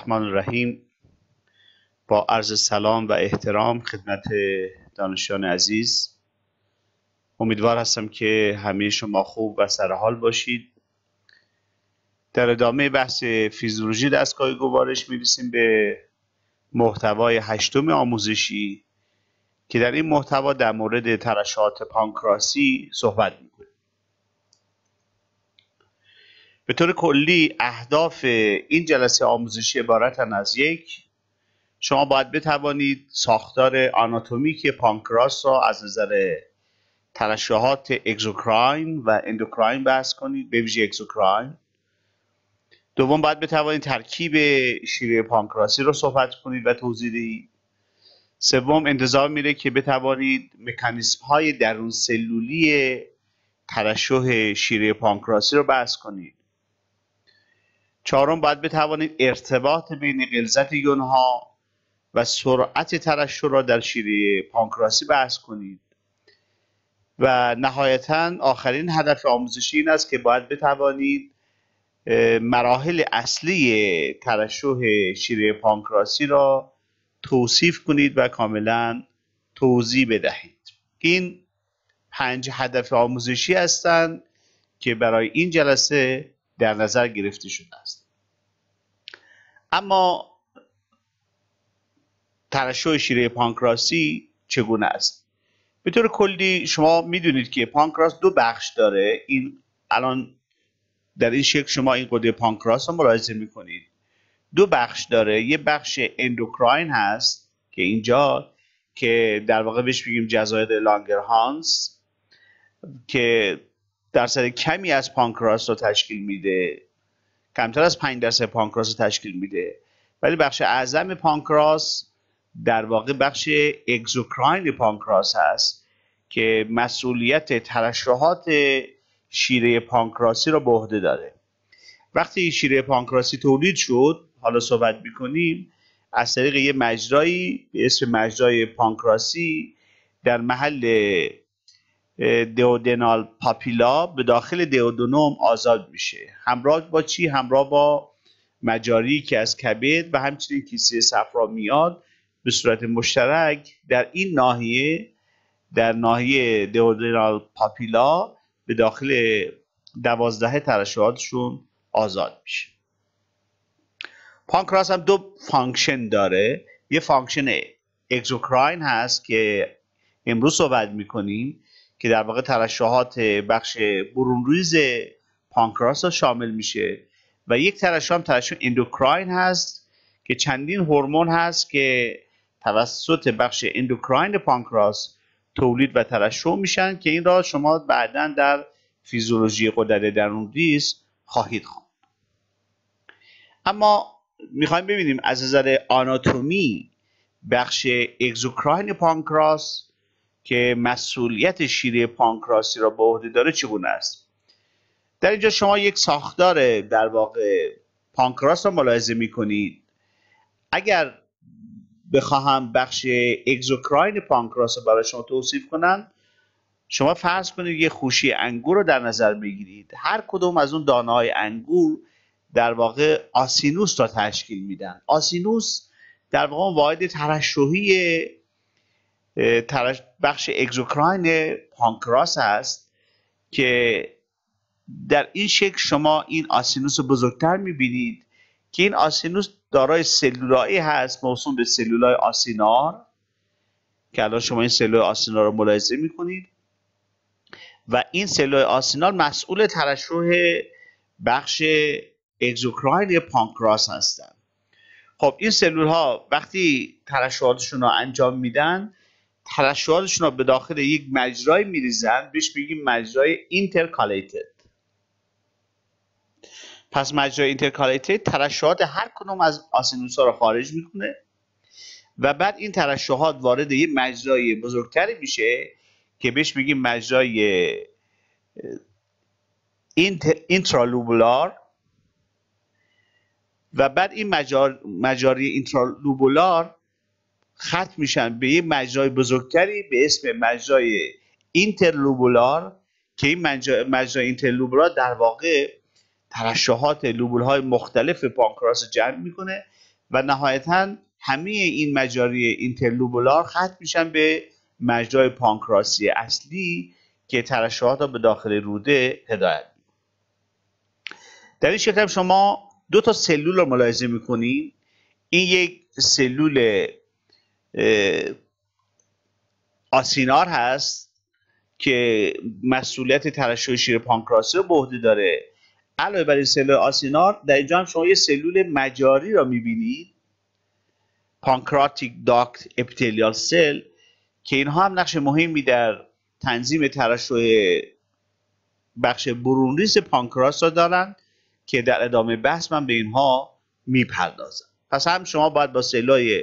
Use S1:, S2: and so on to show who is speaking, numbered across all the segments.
S1: الرحمن الرحیم با عرض سلام و احترام خدمت دانشان عزیز امیدوار هستم که همه شما خوب و سرحال باشید در ادامه بحث فیزیولوژی دستگاه گوارش میرسیم به محتوای هشتم آموزشی که در این محتوا در مورد ترشحات پانکراسی صحبت میکنیم به طور کلی اهداف این جلسه آموزشی عبارتن از یک شما باید بتوانید ساختار آناتومیک پانکراس را از نظر ترشحات اگزوکراین و اندوکراین بحث کنید به ویژه اگزوکراین دوم باید بتوانید ترکیب شیره پانکراسی رو صحبت کنید و توضیح دهید سوم انتظار میره که بتوانید مکانیزم های درون سلولی ترشح شیره پانکراسی رو بحث کنید چهارم باید بتوانید ارتباط بین غلظت یونها و سرعت ترشح را در شیره پانکراسی بحث کنید و نهایتا آخرین هدف آموزشی این است که باید بتوانید مراحل اصلی ترشح شیره پانکراسی را توصیف کنید و کاملا توضیح بدهید این پنج هدف آموزشی هستند که برای این جلسه در نظر گرفته شده است اما ترشح شیره پانکراسی چگونه است به طور کلی شما میدونید که پانکراس دو بخش داره این الان در این شکل شما این قده پانکراس رو ملاحظه میکنید دو بخش داره یه بخش اندوکراین هست که اینجا که در واقع بهش میگیم جزایر هانس که درصد کمی از پانکراس رو تشکیل میده کمتر از 5 درصد پانکراس رو تشکیل میده ولی بخش اعظم پانکراس در واقع بخش اگزوکراین پانکراس هست که مسئولیت ترشحات شیره پانکراسی را به عهده داره وقتی شیره پانکراسی تولید شد حالا صحبت میکنیم از طریق یه مجرایی به اسم مجرای پانکراسی در محل دیودنال پاپیلا به داخل دیودنوم آزاد میشه همراه با چی همراه با مجاری که از کبد و همچنین کیسه صفرا میاد به صورت مشترک در این ناحیه در ناحیه دیودنال پاپیلا به داخل دوازده ترشحاتشون آزاد میشه پانکراس هم دو فانکشن داره یه فانکشن اگزوکراین هست که امروز صحبت میکنیم که در واقع ترشحات بخش برونریز پانکراس را شامل میشه و یک ترشح هم ترشح اندوکراین هست که چندین هورمون هست که توسط بخش اندوکراین پانکراس تولید و ترشح میشن که این را شما بعدا در فیزیولوژی قدرت درونریز خواهید خواند اما میخوایم ببینیم از نظر آناتومی بخش اگزوکراین پانکراس که مسئولیت شیره پانکراسی را به عهده داره چگونه است در اینجا شما یک ساختار در واقع پانکراس را ملاحظه میکنید اگر بخواهم بخش اگزوکراین پانکراس رو برای شما توصیف کنم شما فرض کنید یه خوشی انگور رو در نظر بگیرید هر کدوم از اون دانه های انگور در واقع آسینوس را تشکیل میدن آسینوس در واقع واحد ترشحی بخش اگزوکراین پانکراس هست که در این شکل شما این آسینوس بزرگتر میبینید که این آسینوس دارای سلولایی هست موسوم به سلولای آسینار که الان شما این سلولای آسینار رو ملاحظه میکنید و این سلول آسینار مسئول ترشوه بخش اگزوکراین پانکراس هستند خب این سلول ها وقتی ترشحاتشون رو انجام میدن ترشحاتشون رو به داخل یک مجرای میریزن بهش بگیم مجرای اینترکالیتد پس مجرای اینترکالیتد ترشحات هر کنوم از آسینوس ها رو خارج میکنه و بعد این ترشحات وارد یک مجرای بزرگتری میشه که بهش میگیم مجرای اینترالوبولار و بعد این مجاری اینترالوبولار ختم میشن به یه مجرای بزرگتری به اسم مجرای اینترلوبولار که این مجرای اینترلوبولار در واقع ترشحات لوبول های مختلف پانکراس جمع میکنه و نهایتا همه این مجاری اینترلوبولار ختم میشن به مجرای پانکراسی اصلی که ترشحات را به داخل روده هدایت میکنه در این شکل شما دو تا سلول رو ملاحظه میکنین این یک سلول آسینار هست که مسئولیت ترشح شیر پانکراسه رو به داره علاوه بر این سلول آسینار در اینجا هم شما یه سلول مجاری را میبینید پانکراتیک داکت اپیتلیال سل که اینها هم نقش مهمی در تنظیم ترشح بخش برونریز پانکراس را دارند که در ادامه بحث من به اینها میپردازم پس هم شما باید با سلای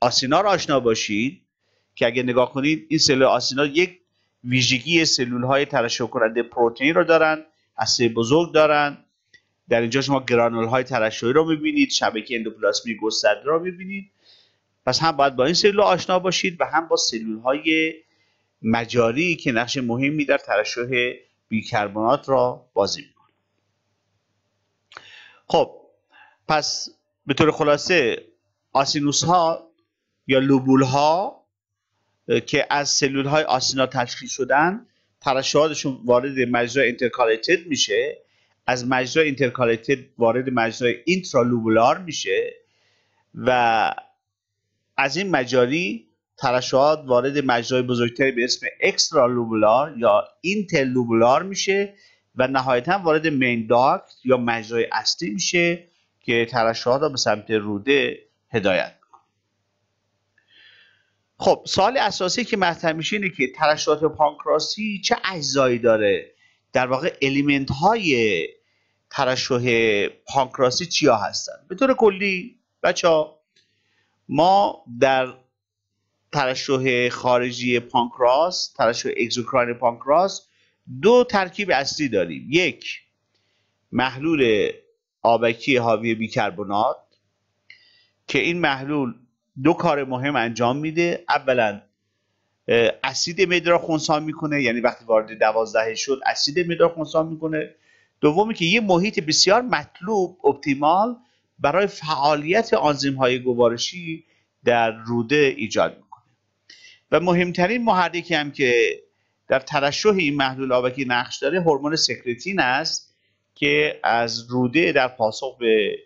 S1: آسینا آشنا باشید که اگه نگاه کنید این سلول آسینا یک ویژگی سلول های ترشح کننده پروتئین رو دارن هسته بزرگ دارن در اینجا شما گرانول های ترشحی رو میبینید شبکه اندوپلاسمی گسترده رو میبینید پس هم باید با این سلول آشنا باشید و هم با سلول های مجاری که نقش مهمی در ترشح بیکربنات را بازی میکنه خب پس به طور خلاصه آسینوس ها یا لوبول ها که از سلول های آسینا تشکیل شدن ترشحاتشون وارد مجرای انترکالیتد میشه از مجرای انترکالیتد وارد مجرای اینترالوبولار میشه و از این مجاری ترشحات وارد مجرای بزرگتری به اسم اکسترالوبولار یا اینترلوبولار میشه و نهایتا وارد مین یا مجرای اصلی میشه که ترشحات را به سمت روده هدایت خب سال اساسی که مطرح میشه اینه که ترشحات پانکراسی چه اجزایی داره در واقع الیمنت های ترشح پانکراسی چیا هستن به طور کلی بچه ما در ترشح خارجی پانکراس ترشح اگزوکراین پانکراس دو ترکیب اصلی داریم یک محلول آبکی حاوی بیکربنات که این محلول دو کار مهم انجام میده اولا اسید معده را خونسا میکنه یعنی وقتی وارد دوازده شد اسید معده را میکنه دومی که یه محیط بسیار مطلوب اپتیمال برای فعالیت آنزیم های گوارشی در روده ایجاد میکنه و مهمترین محرکی هم که در ترشح این محلول آبکی نقش داره هورمون سکرتین است که از روده در پاسخ به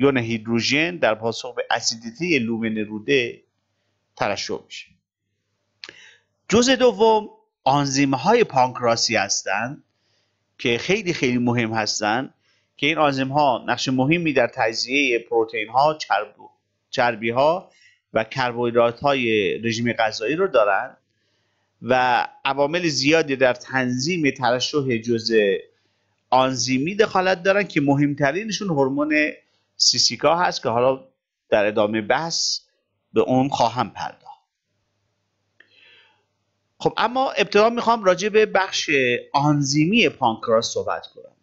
S1: یون هیدروژن در پاسخ به اسیدیتی لومن روده ترشح میشه جزء دوم آنزیم های پانکراسی هستند که خیلی خیلی مهم هستند که این آنزیم ها نقش مهمی در تجزیه پروتئین ها چرب چربی ها و کربوهیدرات های رژیم غذایی رو دارند و عوامل زیادی در تنظیم ترشح جزء آنزیمی دخالت دارن که مهمترینشون هورمون سیسیکا هست که حالا در ادامه بحث به اون خواهم پرداخت خب اما ابتدا میخوام راجع به بخش آنزیمی پانکراس صحبت کنم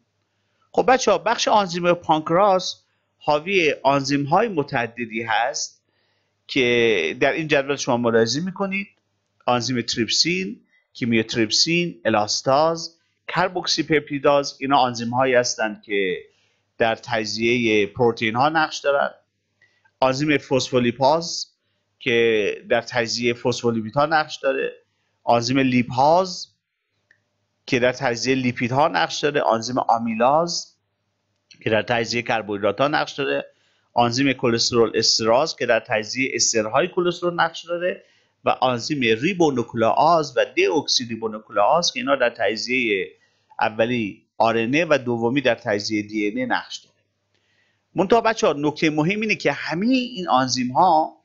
S1: خب بچه ها بخش آنزیم پانکراس حاوی آنزیم های متعددی هست که در این جدول شما ملاحظه میکنید آنزیم تریپسین کیمیوتریپسین الاستاز کربوکسی پپتیداز اینا آنزیم هایی هستند که در تجزیه پروتئین ها نقش دارن آنزیم فسفولیپاز که در تجزیه ها نقش داره آنزیم لیپاز که در تجزیه ها نقش داره آنزیم آمیلاز که در تجزیه کربوهیدرات ها نقش داره آنزیم کلسترول استراز که در تجزیه استرهای کلسترول نقش داره و آنزیم ریبونوکلئاز و دی که اینا در تجزیه اولی آرنه و دومی در تجزیه دی ان نقش داره منتها بچه ها نکته مهم اینه که همه این آنزیم ها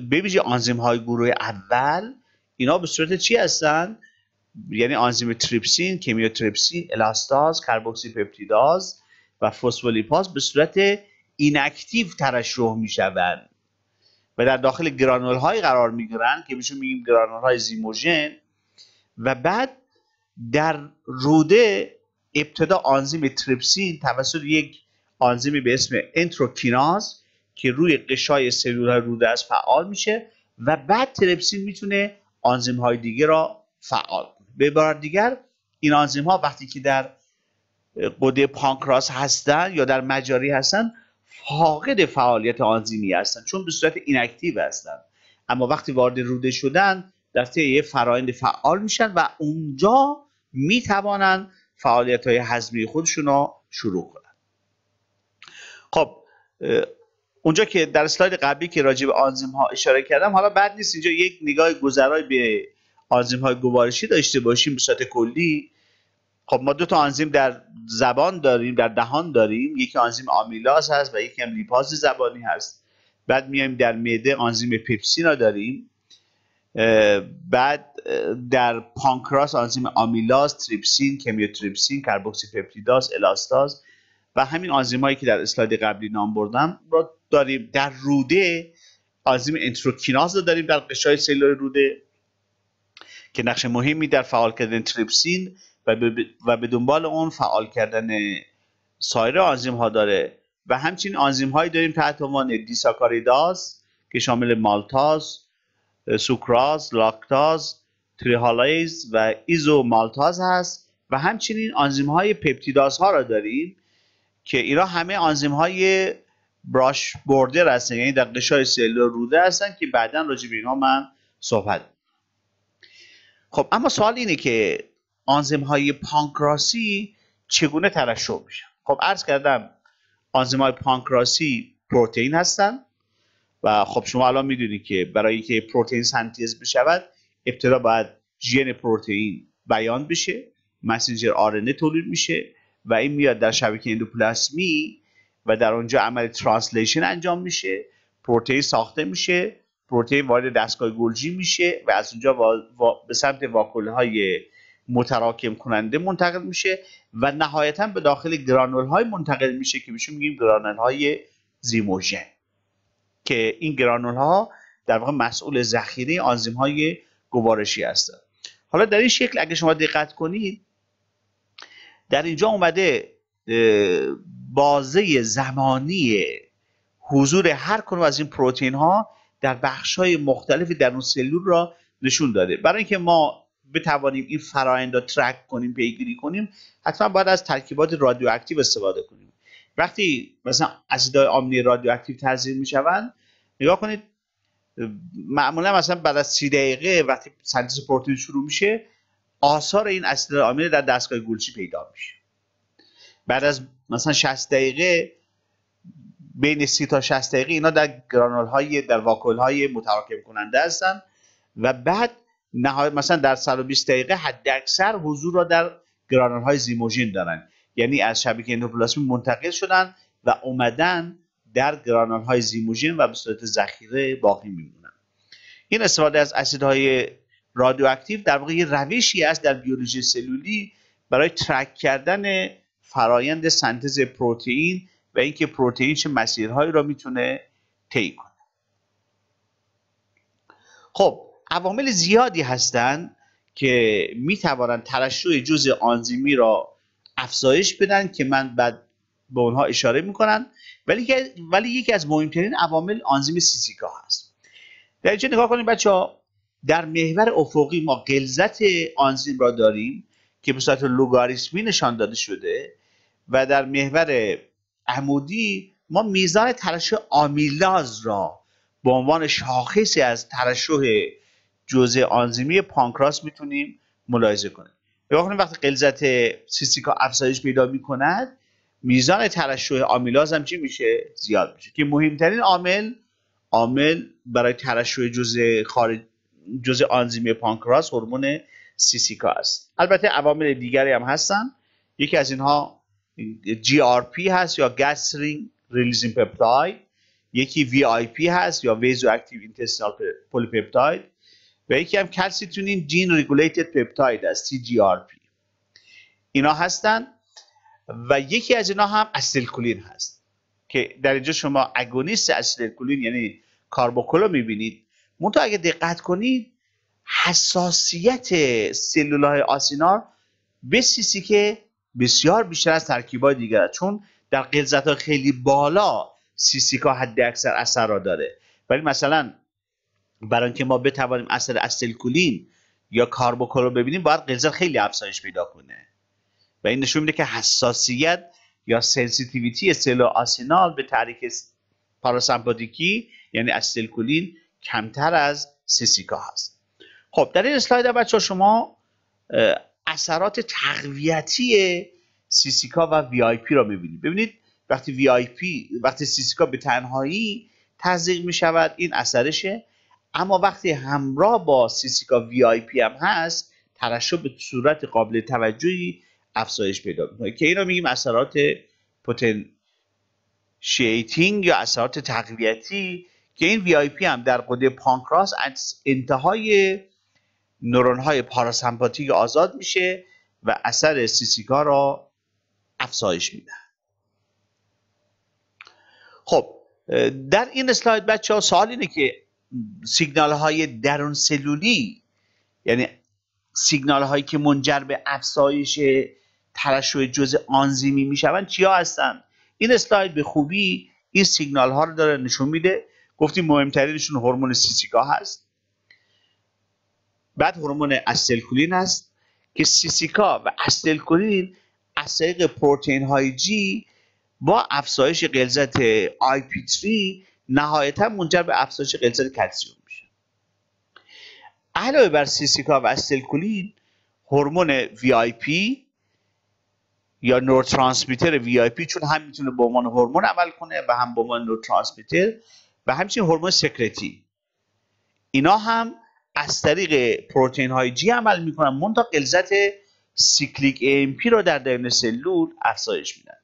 S1: ببینید آنزیم های گروه اول اینا به صورت چی هستن یعنی آنزیم تریپسین کمیوتریپسین الاستاز کربوکسی پپتیداز و فوسفولیپاز به صورت ایناکتیو ترشح میشوند و در داخل گرانول های قرار میگیرن که میشون میگیم گرانول های زیموژن و بعد در روده ابتدا آنزیم تریپسین توسط یک آنزیمی به اسم انتروکیناز که روی قشای سلول های روده است فعال میشه و بعد ترپسین میتونه آنزیم های دیگه را فعال کنه به بار دیگر این آنزیم ها وقتی که در قده پانکراس هستن یا در مجاری هستن فاقد فعالیت آنزیمی هستن چون به صورت اینکتیو هستن اما وقتی وارد روده شدن در طی یه فرایند فعال میشن و اونجا میتوانند فعالیت های هضمی خودشون رو شروع کنن خب اونجا که در اسلاید قبلی که راجع به آنزیم ها اشاره کردم حالا بعد نیست اینجا یک نگاه گذرای به آنزیم های گوارشی داشته باشیم به صورت کلی خب ما دو تا آنزیم در زبان داریم در دهان داریم یکی آنزیم آمیلاز هست و یکی هم لیپاز زبانی هست بعد میایم در معده آنزیم پپسینا داریم بعد در پانکراس آنزیم آمیلاز تریپسین کمیوتریپسین کربوکسیپپتیداز الاستاز و همین آنزیمایی که در اسلاید قبلی نام بردم را داریم در روده آنزیم انتروکیناز رو داریم در قشای سلول روده که نقش مهمی در فعال کردن تریپسین و به, و به دنبال اون فعال کردن سایر آنزیم ها داره و همچنین آنزیم هایی داریم تحت عنوان دیساکاریداز که شامل مالتاز سوکراز، لاکتاز، تریهالایز و ایزومالتاز هست و همچنین آنزیم های پپتیداز ها را داریم که اینا همه آنزیم های براش بوردر هستن یعنی در قشای سلول روده هستن که بعدا راجع به اینا من صحبت خب اما سوال اینه که آنزیم های پانکراسی چگونه ترشح میشن خب عرض کردم آنزیم های پانکراسی پروتئین هستن و خب شما الان میدونی که برای اینکه پروتئین سنتز بشود ابتدا باید ژن پروتئین بیان بشه مسنجر آرنه تولید میشه و این میاد در شبکه اندوپلاسمی و در اونجا عمل ترانسلیشن انجام میشه پروتئین ساخته میشه پروتئین وارد دستگاه گلجی میشه و از اونجا به سمت واکل های متراکم کننده منتقل میشه و نهایتا به داخل گرانول های منتقل میشه که بهشون میگیم گرانول های زیموژن که این گرانول ها در واقع مسئول ذخیره آنزیم های گوارشی هستند حالا در این شکل اگه شما دقت کنید در اینجا اومده بازه زمانی حضور هر کنون از این پروتین ها در بخش های مختلفی در اون سلول را نشون داده برای اینکه ما بتوانیم این فرایند را ترک کنیم پیگیری کنیم حتما باید از ترکیبات رادیواکتیو استفاده کنیم وقتی مثلا اسیدهای آمنی رادیواکتیو تزریق میشوند نگاه کنید معمولا مثلا بعد از سی دقیقه وقتی سنتز پروتئین شروع میشه آثار این اسیدهای آمنی در دستگاه گلچی پیدا میشه بعد از مثلا 60 دقیقه بین سی تا 60 دقیقه اینا در گرانول های در واکول های متراکم کننده هستند و بعد نهای مثلا در 120 دقیقه حد اکثر حضور را در گرانول های زیموژین دارن یعنی از شبکه اندوپلاسمی منتقل شدن و اومدن در گرانال های زیموجین و به صورت ذخیره باقی میمونن این استفاده از اسیدهای رادیواکتیو در واقع یه روشی است در بیولوژی سلولی برای ترک کردن فرایند سنتز پروتئین و اینکه پروتئین چه مسیرهایی را میتونه طی کنه خب عوامل زیادی هستند که میتوانند ترشح جزء آنزیمی را افزایش بدن که من بعد به اونها اشاره میکنن ولی, ولی یکی از مهمترین عوامل آنزیم سیسیکا هست در اینجا نگاه کنید بچه ها در محور افقی ما غلظت آنزیم را داریم که به صورت لوگاریسمی نشان داده شده و در محور عمودی ما میزان ترشح آمیلاز را به عنوان شاخصی از ترشح جزء آنزیمی پانکراس میتونیم ملاحظه کنیم نگاه وقت وقتی غلظت سیستیکا افزایش پیدا میکند میزان ترشح آمیلاز هم چی میشه زیاد میشه که مهمترین عامل عامل برای ترشح جزء خارج جزء آنزیم پانکراس هورمون سیسیکا است البته عوامل دیگری هم هستن یکی از اینها پی هست یا گسترین ریلیزینگ پپتاید یکی وی آی پی هست یا ویزو اکتیو اینتستینال پپتاید و یکی هم کلسیتونین جین ریگولیتد پپتاید است پی اینا هستن و یکی از اینا هم استیلکولین هست که در اینجا شما اگونیست استیلکولین یعنی کاربوکولو میبینید منتها اگه دقت کنید حساسیت سلول های آسینار به سیسی که بسیار بیشتر از های دیگر است چون در ها خیلی بالا سیسیکا حد اکثر اثر را داره ولی مثلا برای اینکه ما بتوانیم اثر استلکولین یا کاربوکول رو ببینیم باید قلزر خیلی افزایش پیدا کنه و این نشون میده که حساسیت یا سنسیتیویتی سل آسینال به تحریک پاراسمپاتیکی یعنی استلکولین کمتر از سیسیکا هست خب در این اسلاید بچه شما اثرات تقویتی سیسیکا و وی آی پی را میبینید ببینید وقتی وی آی پی وقتی سیسیکا به تنهایی تزریق میشود این اثرشه اما وقتی همراه با سیسیکا وی آی پی هم هست ترشح به صورت قابل توجهی افزایش پیدا میکنه که اینو میگیم اثرات پوتنشیتینگ یا اثرات تقویتی که این وی آی پی هم در قده پانکراس از انتهای نورون های پاراسمپاتیک آزاد میشه و اثر سیسیکا را افزایش میده خب در این اسلاید بچه ها سوال اینه که سیگنال های درون سلولی یعنی سیگنال هایی که منجر به افزایش ترشح جزء آنزیمی میشوند چیا هستند این اسلاید به خوبی این سیگنال ها رو داره نشون میده گفتیم مهمترینشون هورمون سیسیکا هست بعد هورمون استلکولین هست که سیسیکا و استلکولین از طریق پروتئین های جی با افزایش غلظت IP3 نهایتا منجر به افزایش غلظت کلسیوم میشه علاوه بر سیسیکا و استلکولین هورمون وی آی پی یا نورترانسمیتر وی آی پی چون هم میتونه به عنوان هورمون عمل کنه و هم به عنوان نورترانسمیتر و همچنین هورمون سکرتی اینا هم از طریق پروتئین های جی عمل میکنن منتها غلظت سیکلیک ام پی رو در درون سلول افزایش میدن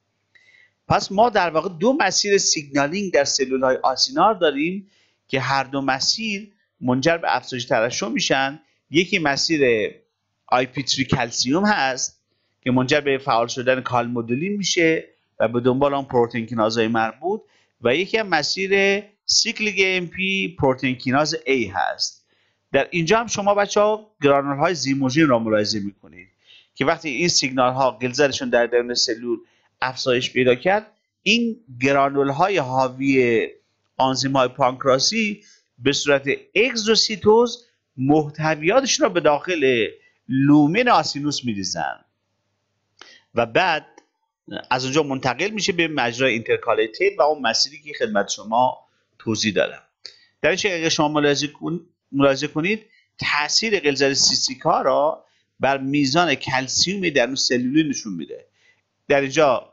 S1: پس ما در واقع دو مسیر سیگنالینگ در سلول های آسینار داریم که هر دو مسیر منجر به افزایش ترشح میشن یکی مسیر IP3 کلسیوم هست که منجر به فعال شدن کالمودولین میشه و به دنبال آن پروتئین کینازهای مربوط و یکی هم مسیر سیکل ام پی پروتین کیناز A هست در اینجا هم شما بچه ها گرانول های زیموژین را ملاحظه میکنید که وقتی این سیگنال ها گلزرشون در درون سلول افزایش پیدا کرد این گرانول های حاوی آنزیم های پانکراسی به صورت اگزوسیتوز محتویاتش را به داخل لومن آسینوس میریزن و بعد از اونجا منتقل میشه به مجرای اینترکالتی و اون مسیری که خدمت شما توضیح دادم در این شکل شما ملاحظه, کنید تاثیر قلزر سیسیکا را بر میزان کلسیومی در اون سلولی نشون میده در اینجا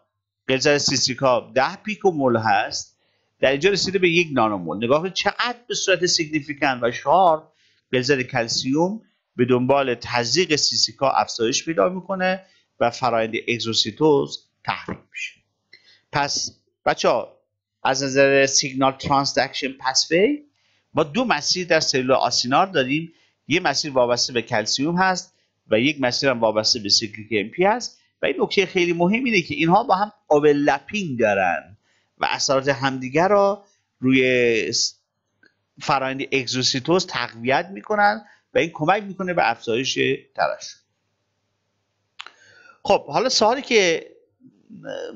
S1: قلزر سیستریکا پیک پیکو مول هست در اینجا رسیده به یک نانومول نگاه کنید چقدر به صورت سیگنیفیکن و شار قلزر کلسیوم به دنبال تزریق سیسیکا افزایش پیدا میکنه و فرایند اگزوسیتوز تحریم میشه پس بچه ها از نظر سیگنال ترانسدکشن پسوی ما دو مسیر در سلول آسینار داریم یه مسیر وابسته به کلسیوم هست و یک مسیر هم وابسته به سیکلیک امپی هست و این نکته خیلی مهم اینه که اینها با هم اوورلپینگ دارن و اثرات همدیگر را روی فرایند اگزوسیتوز تقویت میکنن و این کمک میکنه به افزایش ترش خب حالا سوالی که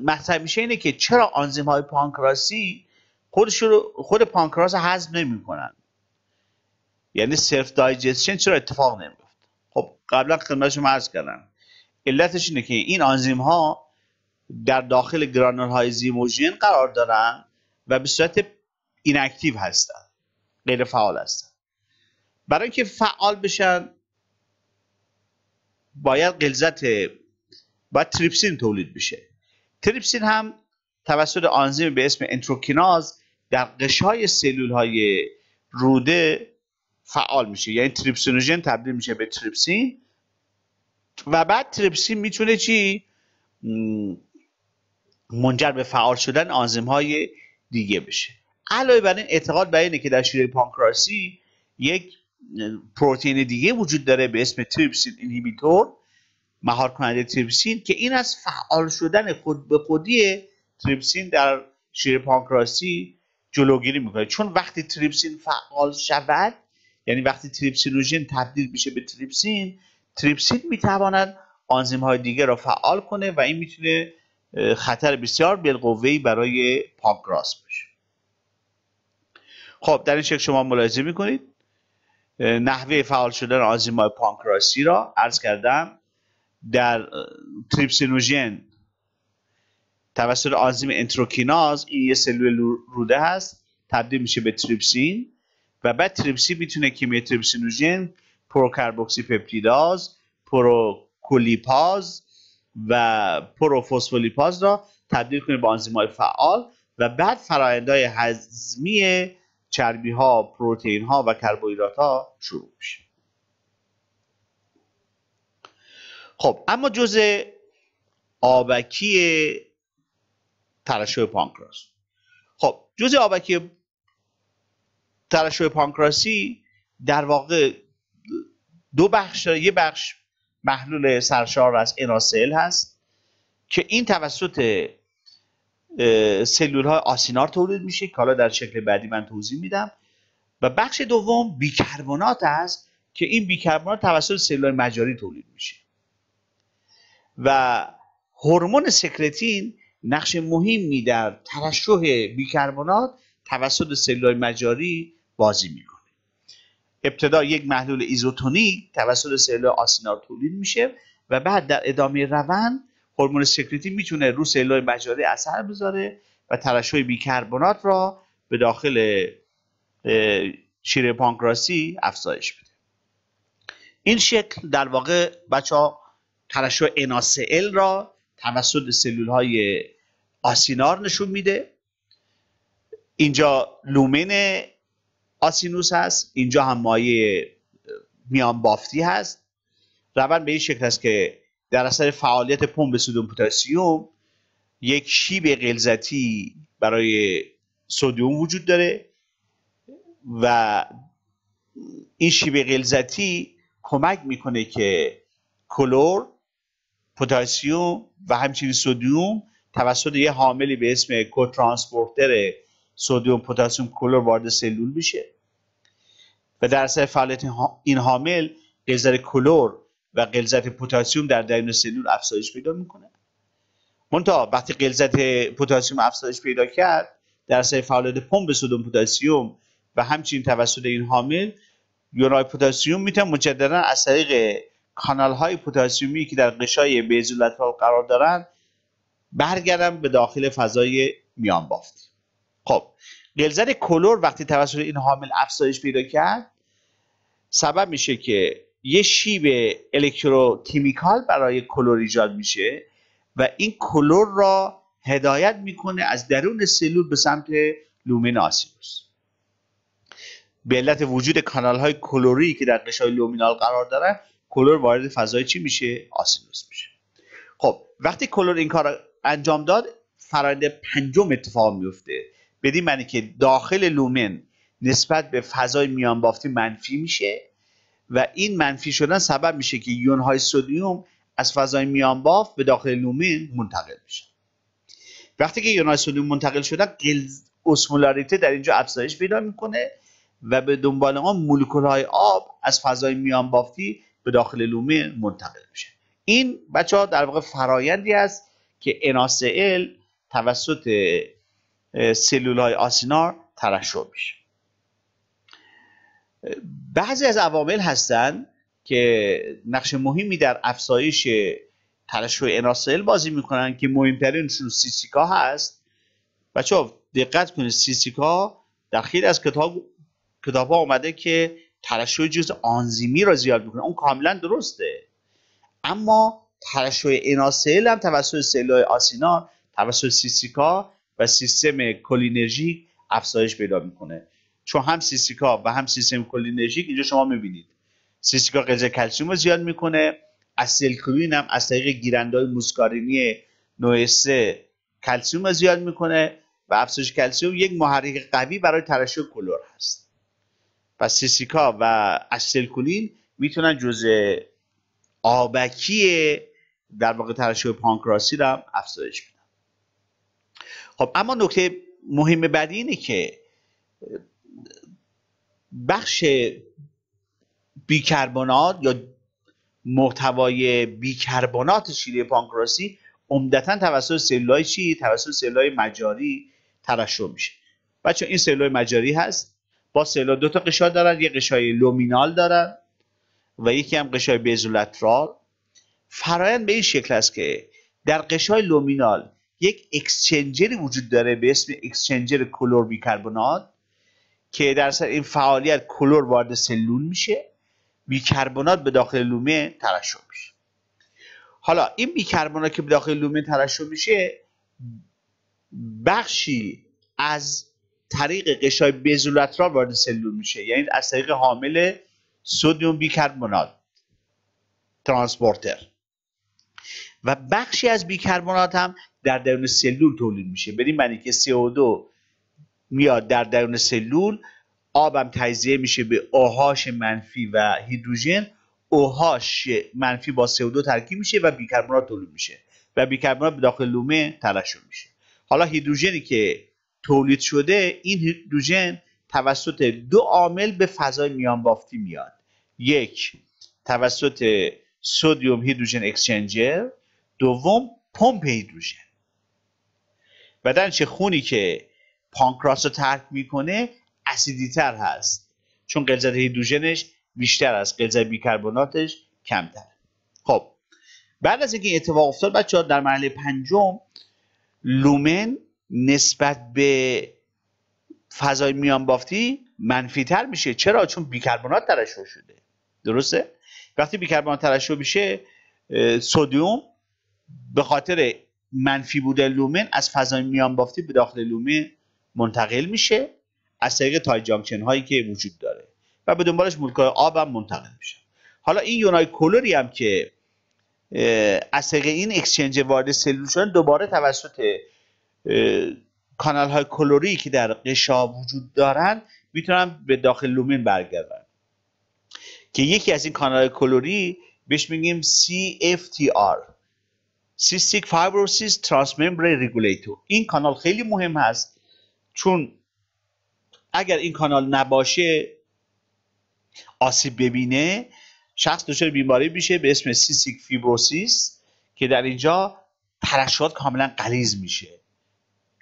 S1: مطرح میشه اینه که چرا آنزیم های پانکراسی خودش خود پانکراس هضم نمیکنن یعنی سرف دایجستشن چرا اتفاق نمیفته خب قبلا خدمت شما عرض کردم علتش اینه که این آنزیم ها در داخل گرانول های زیموژین قرار دارن و به صورت اینکتیو هستن غیر فعال هستن برای اینکه فعال بشن باید غلظت باید تریپسین تولید بشه تریپسین هم توسط آنزیم به اسم انتروکیناز در قشای سلول های روده فعال میشه یعنی تریپسینوژن تبدیل میشه به تریپسین و بعد تریپسین میتونه چی منجر به فعال شدن آنزیم های دیگه بشه علاوه بر این اعتقاد بر اینه که در شیره پانکراسی یک پروتئین دیگه وجود داره به اسم تریپسین اینهیبیتور مهار کننده تریپسین که این از فعال شدن خود به خودی تریپسین در شیر پانکراسی جلوگیری میکنه چون وقتی تریپسین فعال شود یعنی وقتی تریپسینوژن تبدیل میشه به تریپسین تریپسید میتواند آنزیم های دیگه را فعال کنه و این میتونه خطر بسیار بلقوهی برای پانکراس باشه خب در این شکل شما ملاحظه میکنید نحوه فعال شدن آنزیم های پانکراسی را عرض کردم در تریپسینوژن توسط آنزیم انتروکیناز این یه سلول روده هست تبدیل میشه به تریپسین و بعد تریپسین میتونه که تریپسینوژن پروکربوکسی پپتیداز پروکولیپاز و پروفوسفولیپاز را تبدیل کنید به آنزیم‌های فعال و بعد فرایندهای هضمی چربی ها پروتئین ها و کربوهیدرات ها شروع میشه خب اما جزء آبکی ترشح پانکراس خب جزء آبکی ترشح پانکراسی در واقع دو بخش یه بخش محلول سرشار از اناسل هست که این توسط سلول های آسینار تولید میشه که حالا در شکل بعدی من توضیح میدم و بخش دوم بیکربنات است که این بیکربنات توسط سلول مجاری تولید میشه و هورمون سکرتین نقش مهمی در ترشح بیکربنات توسط سلول مجاری بازی میکنه ابتدا یک محلول ایزوتونی توسط سلول آسینار تولید میشه و بعد در ادامه روند هورمون سکریتی میتونه رو سلول مجاری اثر بذاره و ترشح بیکربنات را به داخل شیره پانکراسی افزایش بده این شکل در واقع بچه ها ترشح NaCl را توسط سلول های آسینار نشون میده اینجا لومن آسینوس هست اینجا هم مایه میان بافتی هست روند به این شکل هست که در اثر فعالیت پمپ سودیوم پوتاسیوم یک شیب غلظتی برای سودیوم وجود داره و این شیب غلظتی کمک میکنه که کلور پوتاسیوم و همچنین سودیوم توسط یه حاملی به اسم کوترانسپورتر سودیوم پتاسیم کلور وارد سلول میشه و در اثر فعالیت این حامل غلظت کلور و غلظت پتاسیم در درون سلول افزایش پیدا میکنه منتها وقتی غلظت پتاسیم افزایش پیدا کرد در اثر فعالیت پمپ سودیوم پتاسیم و همچنین توسط این حامل یونای پتاسیم میتونه مجددا از طریق کانال های پتاسیمی که در قشای بیزولت قرار دارند برگردن به داخل فضای میان بافتی. خب قلزت کلور وقتی توسط این حامل افزایش پیدا کرد سبب میشه که یه شیب الکتروکیمیکال برای کلور ایجاد میشه و این کلور را هدایت میکنه از درون سلول به سمت لومین آسیبوس به علت وجود کانال های کلوری که در قشای لومینال قرار داره کلور وارد فضای چی میشه آسیلوس میشه خب وقتی کلور این کار انجام داد فرآیند پنجم اتفاق میفته بدین معنی که داخل لومن نسبت به فضای میان بافتی منفی میشه و این منفی شدن سبب میشه که یونهای های سودیوم از فضای میان بافت به داخل لومن منتقل میشه وقتی که یونهای های سودیوم منتقل شدن اسمولاریته در اینجا افزایش پیدا میکنه و به دنبال آن مولکول های آب از فضای میان بافتی به داخل لومن منتقل میشه این بچه ها در واقع فرایندی است که NaCl توسط سلول آسینار ترشح میشه بعضی از عوامل هستند که نقش مهمی در افزایش ترشح اناسل بازی میکنن که مهمترینشون سیسیکا هست بچه ها دقت کنید سیسیکا در خیلی از کتاب کتاب ها آمده که ترشح جز آنزیمی را زیاد میکنه اون کاملا درسته اما ترشح اناسل هم توسط سلول آسینار توسط سیسیکا و سیستم کلینرژیک افزایش پیدا میکنه چون هم سیستیکا و هم سیستم کلینرژیک اینجا شما میبینید سیستیکا غذا کلسیوم رو زیاد میکنه اسیلکوین هم از طریق گیرندهای موسکارینی نوع کلسیوم رو زیاد میکنه و افزایش کلسیوم یک محرک قوی برای ترشح کلور هست و سیسیکا و اسیلکولین میتونن جزء آبکی در واقع ترشح پانکراسی را افزایش بدن خب اما نکته مهم بعدی اینه که بخش بیکربنات یا محتوای بیکربنات شیره پانکراسی عمدتا توسط سلولای چی توسط سلولای مجاری ترشح میشه بچه این سلولای مجاری هست با سلول دو تا قشا دارن یه قشای لومینال دارن و یکی هم قشای بیزولترال فرایند به این شکل است که در قشای لومینال یک اکسچنجری وجود داره به اسم اکسچنجر کلور بیکربنات که در سر این فعالیت کلور وارد سلول میشه بیکربنات به داخل لومه ترشح میشه حالا این بیکربنات که به داخل لومه ترشح میشه بخشی از طریق قشای بزولترال وارد سلول میشه یعنی از طریق حامل سودیوم بیکربنات ترانسپورتر و بخشی از بیکربنات هم در درون سلول تولید میشه بریم معنی که CO2 میاد در درون سلول آبم تجزیه میشه به اوهاش منفی و هیدروژن اوهاش منفی با CO2 ترکیب میشه و بیکربنات تولید میشه و بیکربنات به داخل لومه ترشح میشه حالا هیدروژنی که تولید شده این هیدروژن توسط دو عامل به فضای میان بافتی میاد یک توسط سودیوم هیدروژن اکسچنجر دوم پمپ هیدروژن بدن چه خونی که پانکراس رو ترک میکنه اسیدی تر هست چون قلزت هیدروژنش بیشتر از غلظت بیکربناتش کمتر خب بعد از اینکه این اتفاق افتاد بچه ها در مرحله پنجم لومن نسبت به فضای میان بافتی منفی تر میشه چرا چون بیکربنات ترشح شده درسته وقتی بیکربنات ترشح میشه سودیوم به خاطر منفی بوده لومن از فضای میان بافتی به داخل لومه منتقل میشه از طریق تای جانکشن هایی که وجود داره و به دنبالش مولکول آب هم منتقل میشه حالا این یونای کلوری هم که از طریق این اکسچنج وارد سلول شدن دوباره توسط کانال های کلوری که در قشا وجود دارن میتونن به داخل لومن برگردن که یکی از این کانال کلوری بهش میگیم CFTR سیستیک فایبروسیس transmembrane ریگولیتور این کانال خیلی مهم هست چون اگر این کانال نباشه آسیب ببینه شخص دچار بیماری میشه به اسم سیستیک فیبروسیس که در اینجا ترشحات کاملا قلیز میشه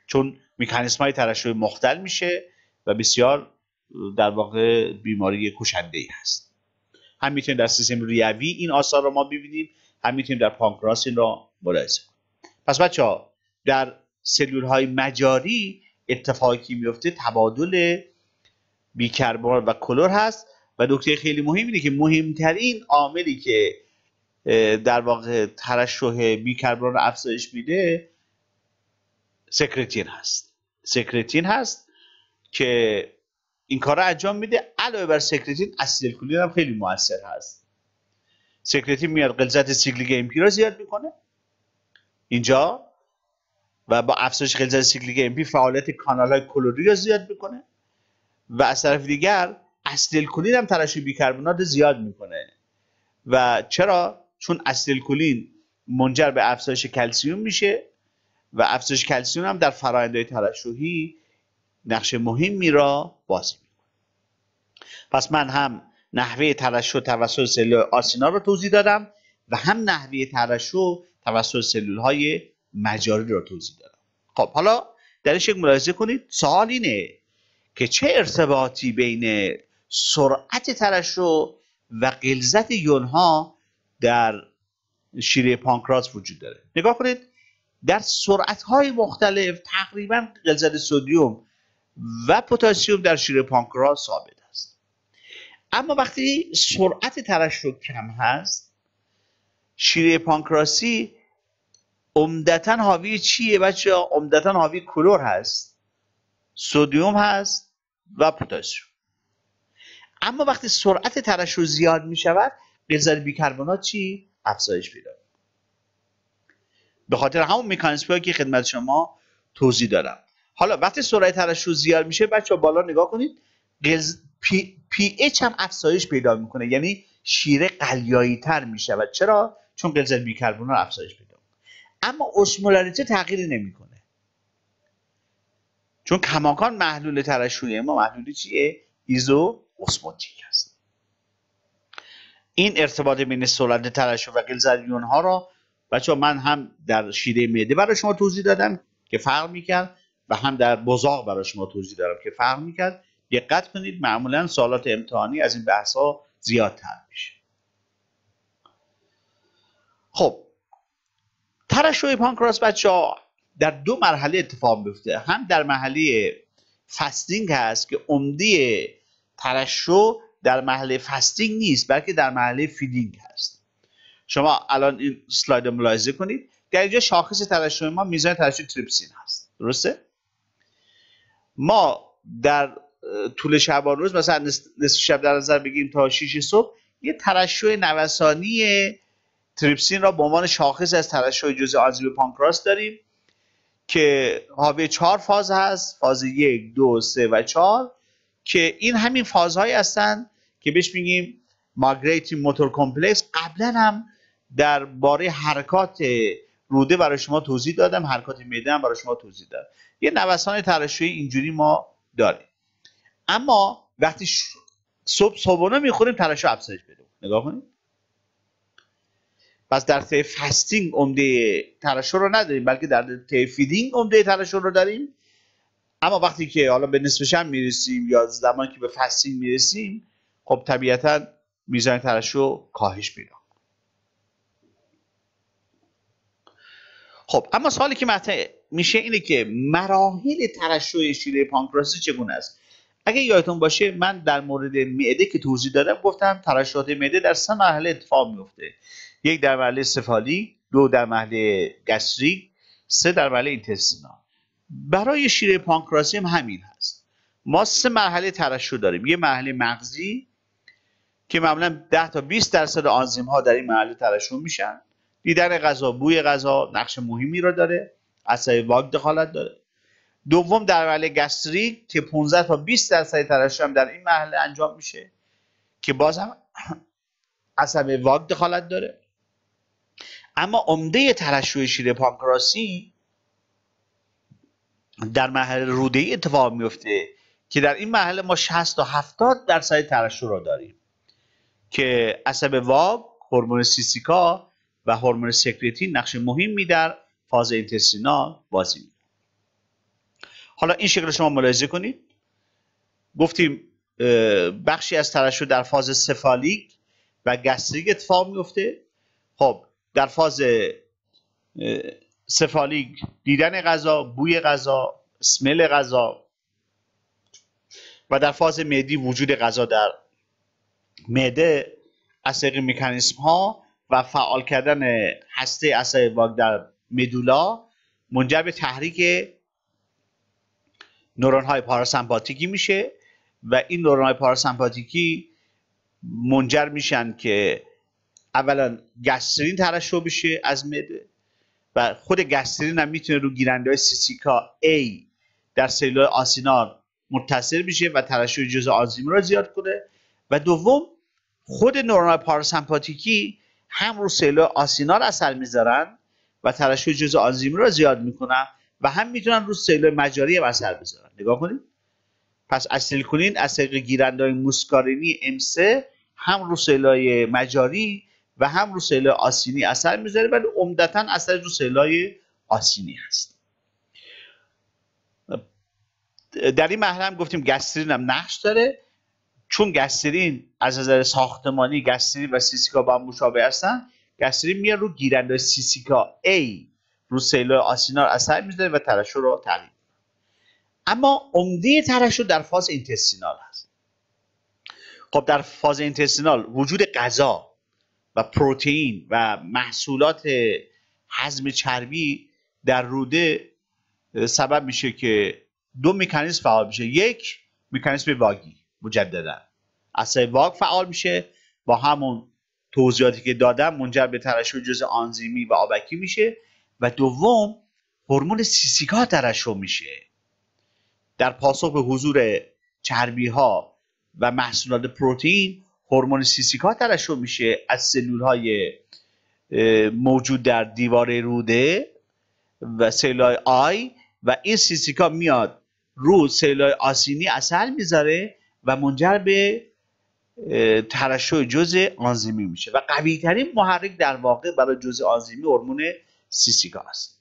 S1: چون مکانیسم های ترشح مختل میشه و بسیار در واقع بیماری کشنده ای هست هم میتونیم در سیستم ریوی این آثار رو ما ببینیم هم میتونیم در پانکراس این رو ملاحظه پس بچه ها در سلول های مجاری اتفاقی میفته تبادل بیکربنات و کلور هست و نکته خیلی مهم اینه که مهمترین عاملی که در واقع ترشح بیکربنات رو افزایش میده سکرتین هست سکرتین هست که این کار رو انجام میده علاوه بر سکرتین اسیل هم خیلی موثر هست سکرتین میاد قلزت سیکلیک امپی رو زیاد میکنه اینجا و با افزایش غلظت سیکلیک پی فعالیت کانال های کلوری رو زیاد میکنه و از طرف دیگر استیل کلین هم ترشح بیکربنات زیاد میکنه و چرا چون استیل کلین منجر به افزایش کلسیوم میشه و افزایش کلسیوم هم در فرآیندهای ترشحی نقش مهمی را بازی میکنه پس من هم نحوه ترشح توسط سلول آسینا رو توضیح دادم و هم نحوه ترشح توسط سلول های مجاری را توضیح دادم خب حالا این یک ملاحظه کنید سوال اینه که چه ارتباطی بین سرعت ترشح و غلظت یونها در شیره پانکراس وجود داره نگاه کنید در سرعت های مختلف تقریبا غلظت سودیوم و پتاسیم در شیره پانکراس ثابت است اما وقتی سرعت ترشح کم هست شیره پانکراسی عمدتا حاوی چیه بچه ها عمدتا حاوی کلور هست سودیوم هست و پتاسیم اما وقتی سرعت ترشو زیاد می شود غلظت بیکربنات چی افزایش پیدا به خاطر همون مکانیسمی که خدمت شما توضیح دادم حالا وقتی سرعت ترشو زیاد میشه بچه بالا نگاه کنید غز... پی, هم افزایش پیدا میکنه یعنی شیره قلیایی تر می شود چرا چون غلظت بیکربنات افزایش پیدا اما اسمولاریته تغییری نمیکنه چون کماکان محلول ترشوی ما محلولی چیه ایزو اسموتیک است این ارتباط بین سرعت ترشح و گلزریون ها را بچه من هم در شیره معده برای شما توضیح دادم که فرق میکرد و هم در بزاق برای شما توضیح دارم که فرق میکرد دقت کنید معمولا سالات امتحانی از این بحث ها زیادتر میشه خب ترشح پانکراس بچه ها در دو مرحله اتفاق میفته هم در مرحله فستینگ هست که عمده ترشح در مرحله فستینگ نیست بلکه در مرحله فیدینگ هست شما الان این سلاید رو ملاحظه کنید در اینجا شاخص ترشح ما میزان ترشح تریپسین هست درسته ما در طول شبان روز مثلا نصف شب در نظر بگیریم تا 6 صبح یه ترشوه نوسانی تریپسین را به عنوان شاخص از ترشح جزء آنزیم پانکراس داریم که حاوی چهار فاز هست فاز یک دو سه و چهار که این همین فازهایی هستند که بهش میگیم ماگریتی موتور کمپلکس قبلا هم در باره حرکات روده برای شما توضیح دادم حرکات معده هم برای شما توضیح دادم یه نوسان ترشوی اینجوری ما داریم اما وقتی صبح صبحونه میخوریم ترشح افزایش بده نگاه کنید پس در طیف فستینگ عمده ترشح رو نداریم بلکه در طیف فیدینگ عمده ترشح رو داریم اما وقتی که حالا به نصف شب میرسیم یا زمانی که به فستینگ میرسیم خب طبیعتا میزان ترشو کاهش پیدا خب اما سوالی که مطرح میشه اینه که مراحل ترشح شیره پانکراسی چگونه است اگه یادتون باشه من در مورد معده که توضیح دادم گفتم ترشحات معده در سه مرحله اتفاق میفته یک در مرحله سفالی دو در مرحله گستریک سه در مرحله اینتستینال برای شیره پانکراسی هم همین هست ما سه مرحله ترشح داریم یه مرحله مغزی که معمولا 10 تا 20 درصد آنزیم ها در این مرحله ترشح میشن دیدن غذا بوی غذا نقش مهمی را داره از واگ دخالت داره دوم در مرحله گستریک که 15 تا 20 درصد ترشح هم در این مرحله انجام میشه که باز هم عصب واگ دخالت داره اما عمده ترشح شیر پانکراسی در مرحله روده ای اتفاق میفته که در این مرحله ما 60 تا 70 درصد ترشح را داریم که عصب واگ هورمون سیسیکا و هورمون سکریتین نقش مهمی در فاز اینتستینال بازی میکنه حالا این شکل شما ملاحظه کنید گفتیم بخشی از ترشح در فاز سفالیک و گستریک اتفاق میفته خب در فاز سفالیک دیدن غذا بوی غذا اسمل غذا و در فاز معدی وجود غذا در معده از طریق مکانیسم ها و فعال کردن هسته عصب واگ در مدولا منجر به تحریک نورون های پاراسمپاتیکی میشه و این نورون های پاراسمپاتیکی منجر میشن که اولا گسترین ترشح بشه از مده و خود گسترین هم میتونه رو گیرنده های سیسیکا A در سلول آسینار متصل بشه و ترشح جزء آنزیم را زیاد کنه و دوم خود نورون پاراسمپاتیکی هم رو سلول آسینار اثر میذارن و ترشح جزء آنزیم را زیاد میکنن و هم میتونن رو سیل مجاری هم اثر بذارن نگاه کنید پس اصل از طریق گیرندهای موسکارینی امسه هم رو سیلای مجاری و هم رو سیلای آسینی اثر میذاره ولی عمدتا اثر رو سیلای آسینی هست در این محرم گفتیم گسترین هم نقش داره چون گسترین از نظر ساختمانی گسترین و سیسیکا با هم مشابه هستن گسترین میاد رو گیرنده سیسیکا A رو سیلو آسینار اثر میذاره و ترشو رو تغییر اما عمده ترشو در فاز اینتستینال هست خب در فاز اینتستینال وجود غذا و پروتئین و محصولات هضم چربی در روده سبب میشه که دو مکانیزم فعال میشه یک مکانیزم واگی مجددا اثر واگ فعال میشه با همون توضیحاتی که دادم منجر به ترشح جزء آنزیمی و آبکی میشه و دوم هورمون سیسیکا ترشح میشه در پاسخ به حضور چربی ها و محصولات پروتئین هورمون سیسیکا ترشح میشه از سلول های موجود در دیواره روده و سلول های آی و این سیسیکا میاد رو سلول های آسینی اثر میذاره و منجر به ترشح جزء آنزیمی میشه و قوی ترین محرک در واقع برای جزء آنزیمی هورمون سیسیگاس.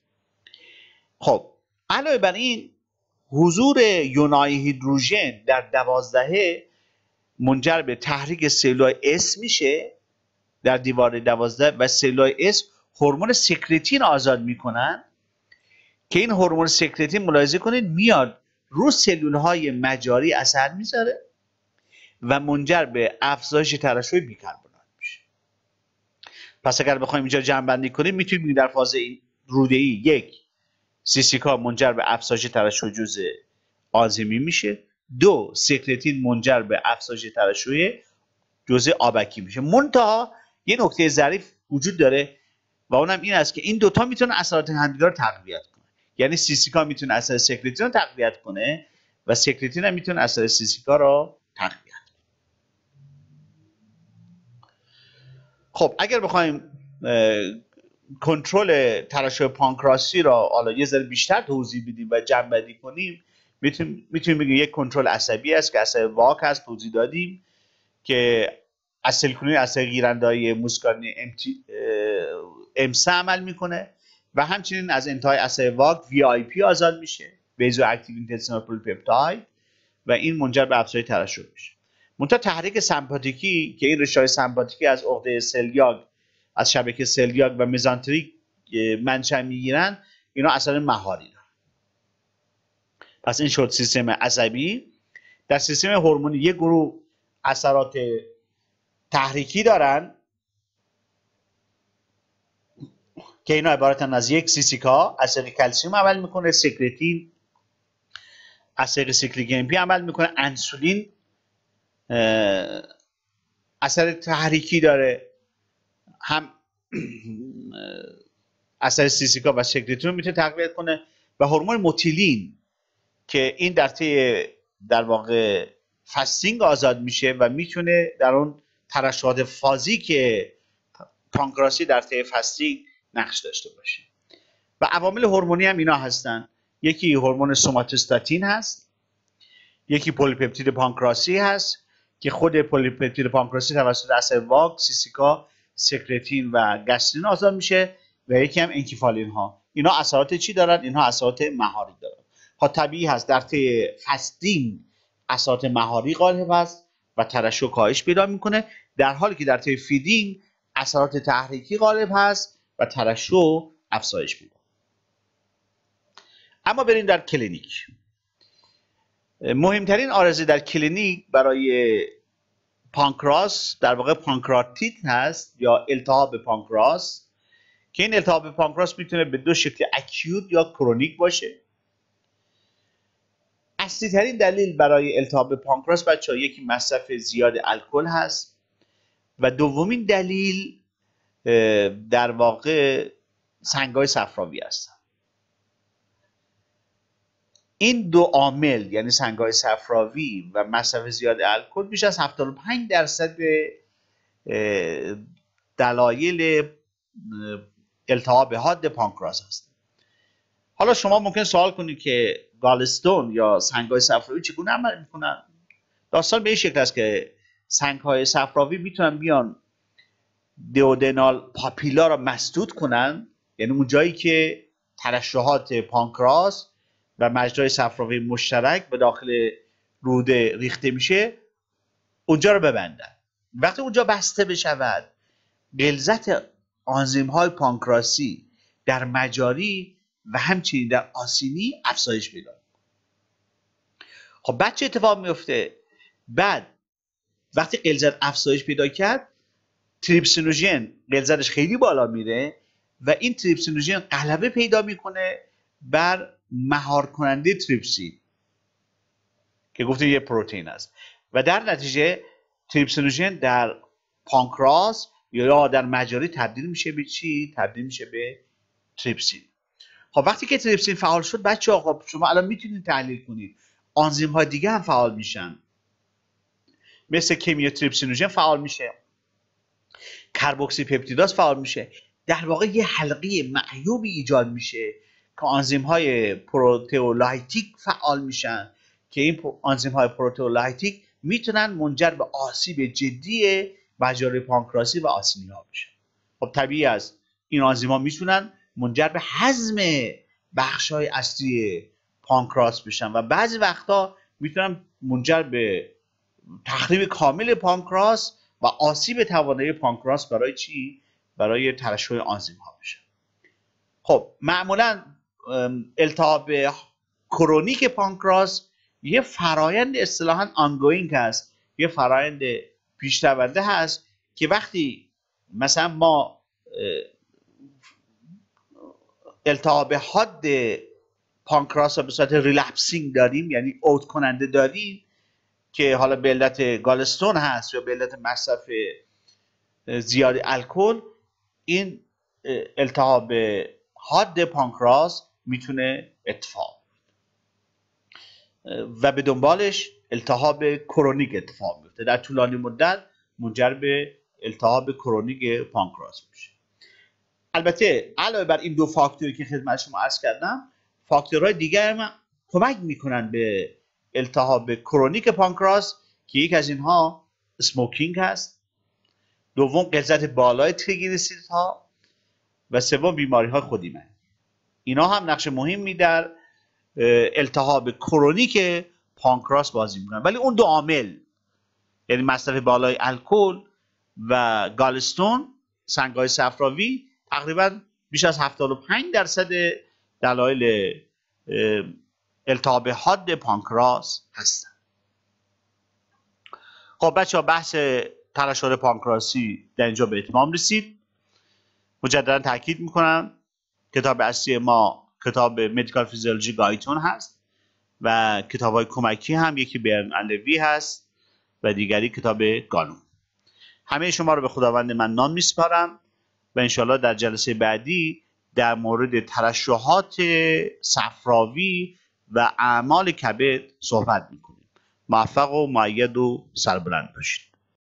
S1: خب علاوه بر این حضور یونای هیدروژن در دوازدهه منجر به تحریک سلول اس میشه در دیوار دوازده و سلول اس هورمون سکرتین آزاد میکنن که این هورمون سکرتین ملاحظه کنید میاد رو سلول های مجاری اثر میذاره و منجر به افزایش ترشح بیکربن پس اگر بخوایم اینجا جمع بندی کنیم میتونیم در فاز روده ای یک سیسیکا منجر به افزایش ترشح جزء آزمی میشه دو سیکلتین منجر به افزایش ترشح جزء آبکی میشه منتها یه نکته ظریف وجود داره و اونم این است که این دوتا میتونه اثرات همدیگه رو تقویت کنه یعنی سیسیکا میتونه اثر سیکلتین رو تقویت کنه و سیکلتین هم میتونه اثر سیسیکا رو تقویت خب اگر بخوایم کنترل ترشح پانکراسی را حالا یه ذره بیشتر توضیح بدیم و جمع کنیم میتونیم بگیم یک کنترل عصبی است که عصب واک هست توضیح دادیم که از سلکولین عصب های موسکانی امسه عمل میکنه و همچنین از انتهای عصب واک وی آی پی آزاد میشه ویزو اکتیو و این منجر به افزای ترشح میشه منتها تحریک سمپاتیکی که این رشته سمپاتیکی از عقده سلیاگ از شبکه سلیاگ و مزانتریک منشأ میگیرن اینا اثر مهاری دارن پس این شد سیستم عصبی در سیستم هورمونی یک گروه اثرات تحریکی دارن که اینا عبارتن از یک سیسیکا از طریق کلسیوم عمل میکنه سکرتین از سیکل سیکلیک پی عمل میکنه انسولین اثر تحریکی داره هم اثر سیسیکا و شکلیتون میتونه تقویت کنه و هورمون موتیلین که این در طی در واقع فستینگ آزاد میشه و میتونه در اون ترشحات فازی که پانکراسی در طی فستینگ نقش داشته باشه و عوامل هورمونی هم اینا هستن یکی هورمون سوماتستاتین هست یکی پولیپپتید پانکراسی هست که خود پلیپپتید پانکراسی توسط واگ سیسیکا سکرتین و گسترین آزاد میشه و یکی هم انکیفالین ها اینا اثرات چی دارن اینها اثرات مهاری دارن ها طبیعی هست در طی فستین اثرات مهاری غالب است و ترشح کاهش پیدا میکنه در حالی که در طی فیدینگ اثرات تحریکی غالب هست و ترشح افزایش پیدا اما بریم در کلینیک مهمترین آرزه در کلینیک برای پانکراس در واقع پانکراتیت هست یا التهاب پانکراس که این التهاب پانکراس میتونه به دو شکل اکیوت یا کرونیک باشه اصلی ترین دلیل برای التهاب پانکراس بچه ها یکی مصرف زیاد الکل هست و دومین دلیل در واقع سنگای صفراوی هستن این دو عامل یعنی سنگهای صفراوی و مصرف زیاد الکل بیش از 75 درصد دلایل التهاب حاد پانکراس هست حالا شما ممکن سوال کنید که گالستون یا سنگهای صفراوی چگونه عمل میکنن داستان به این شکل است که سنگهای صفراوی میتونن بیان دیودنال پاپیلا را مسدود کنن یعنی اون جایی که ترشحات پانکراس و مجرای صفراوی مشترک به داخل روده ریخته میشه اونجا رو ببندن وقتی اونجا بسته بشود غلظت آنزیم های پانکراسی در مجاری و همچنین در آسینی افزایش پیدا خب بعد چه اتفاق میفته بعد وقتی غلظت افزایش پیدا کرد تریپسینوژن غلظتش خیلی بالا میره و این تریپسینوژن غلبه پیدا میکنه بر مهار کننده تریپسین که گفته یه پروتئین است و در نتیجه تریپسینوژن در پانکراس یا در مجاری تبدیل میشه به چی تبدیل میشه به تریپسین خب وقتی که تریپسین فعال شد بچه آقا خب، شما الان میتونید تحلیل کنید آنزیم های دیگه هم فعال میشن مثل تریپسینوژن فعال میشه کربوکسی پپتیداز فعال میشه در واقع یه حلقه معیوبی ایجاد میشه که آنزیم های پروتئولایتیک فعال میشن که این آنزیم های پروتئولایتیک میتونن منجر به آسیب جدی مجاری پانکراسی و آسینی ها بشن خب طبیعی است این آنزیم ها میتونن منجر به حزم بخش های اصلی پانکراس بشن و بعضی وقتا میتونن منجر به تخریب کامل پانکراس و آسیب توانایی پانکراس برای چی برای ترشح آنزیم ها بشن خب معمولا التهاب کرونیک پانکراس یه فرایند اصطلاحا آنگوینگ هست یه فرایند پیش هست که وقتی مثلا ما التهاب حاد پانکراس رو به صورت ریلپسینگ داریم یعنی اوت کننده داریم که حالا به علت گالستون هست یا به علت مصرف زیاد الکل این التهاب حاد پانکراس میتونه اتفاق و به دنبالش التهاب کرونیک اتفاق میفته در طولانی مدت منجر به التهاب کرونیک پانکراس میشه البته علاوه بر این دو فاکتوری که خدمت شما عرض کردم فاکتورهای دیگر هم کمک میکنن به التهاب کرونیک پانکراس که یک از اینها سموکینگ هست دوم قلزت بالای تریگلیسیدها ها و سوم بیماری های خودیمه اینا هم نقش مهمی در التهاب کرونیک پانکراس بازی میکنن ولی اون دو عامل یعنی مصرف بالای الکل و گالستون سنگای صفراوی تقریبا بیش از 75 درصد دلایل التهاب حاد پانکراس هستن خب بچه ها بحث ترشح پانکراسی در اینجا به اتمام رسید مجددا تاکید میکنم کتاب اصلی ما کتاب مدیکال فیزیولوژی گایتون هست و کتاب های کمکی هم یکی برن الوی هست و دیگری کتاب گانون همه شما رو به خداوند من نام میسپارم و انشالله در جلسه بعدی در مورد ترشحات صفراوی و اعمال کبد صحبت میکنیم موفق و معید و سربلند باشید